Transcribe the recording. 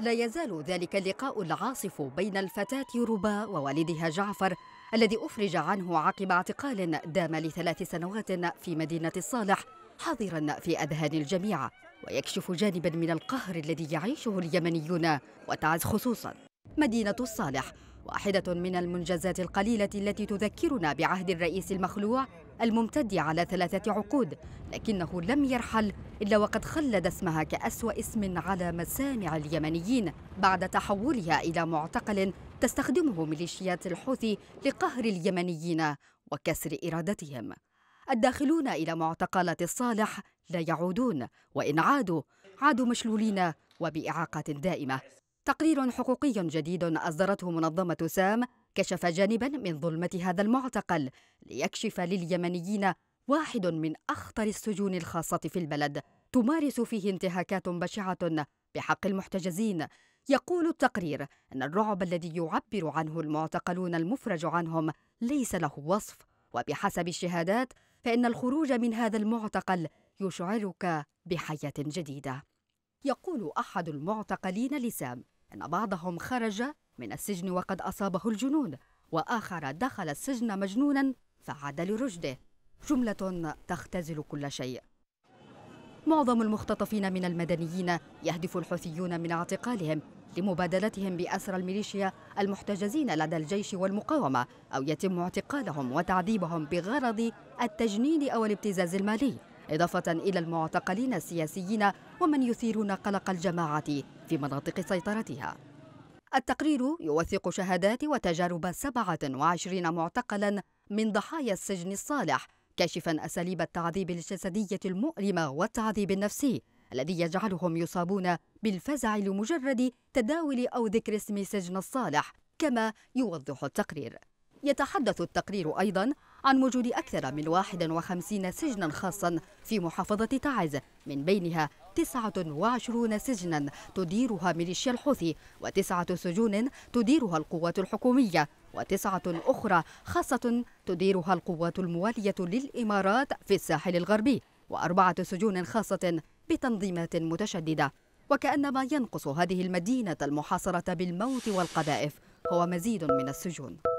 لا يزال ذلك اللقاء العاصف بين الفتاة ربا ووالدها جعفر الذي أفرج عنه عقب اعتقال دام لثلاث سنوات في مدينة الصالح حاضرا في أذهان الجميع ويكشف جانبا من القهر الذي يعيشه اليمنيون وتعز خصوصا مدينة الصالح واحدة من المنجزات القليلة التي تذكرنا بعهد الرئيس المخلوع الممتد على ثلاثة عقود لكنه لم يرحل إلا وقد خلد اسمها كأسوأ اسم على مسامع اليمنيين بعد تحولها إلى معتقل تستخدمه ميليشيات الحوثي لقهر اليمنيين وكسر إرادتهم الداخلون إلى معتقلات الصالح لا يعودون وإن عادوا عادوا مشلولين وبإعاقة دائمة تقرير حقوقي جديد أصدرته منظمة سام كشف جانبا من ظلمة هذا المعتقل ليكشف لليمنيين واحد من أخطر السجون الخاصة في البلد تمارس فيه انتهاكات بشعة بحق المحتجزين يقول التقرير أن الرعب الذي يعبر عنه المعتقلون المفرج عنهم ليس له وصف وبحسب الشهادات فإن الخروج من هذا المعتقل يشعرك بحياة جديدة يقول أحد المعتقلين لسام أن بعضهم خرج من السجن وقد أصابه الجنون وآخر دخل السجن مجنونا فعاد لرشده جملة تختزل كل شيء معظم المختطفين من المدنيين يهدف الحوثيون من اعتقالهم لمبادلتهم بأسرى الميليشيا المحتجزين لدى الجيش والمقاومة أو يتم اعتقالهم وتعذيبهم بغرض التجنيد أو الابتزاز المالي إضافة إلى المعتقلين السياسيين ومن يثيرون قلق الجماعة في مناطق سيطرتها التقرير يوثق شهادات وتجارب 27 معتقلا من ضحايا السجن الصالح كاشفا أساليب التعذيب الجسدية المؤلمة والتعذيب النفسي الذي يجعلهم يصابون بالفزع لمجرد تداول أو ذكر اسم سجن الصالح كما يوضح التقرير يتحدث التقرير أيضا عن وجود أكثر من 51 سجنا خاصا في محافظة تعز من بينها 29 سجنا تديرها ميليشيا الحوثي وتسعة سجون تديرها القوات الحكومية وتسعة أخرى خاصة تديرها القوات الموالية للإمارات في الساحل الغربي وأربعة سجون خاصة بتنظيمات متشددة وكأن ما ينقص هذه المدينة المحاصرة بالموت والقذائف هو مزيد من السجون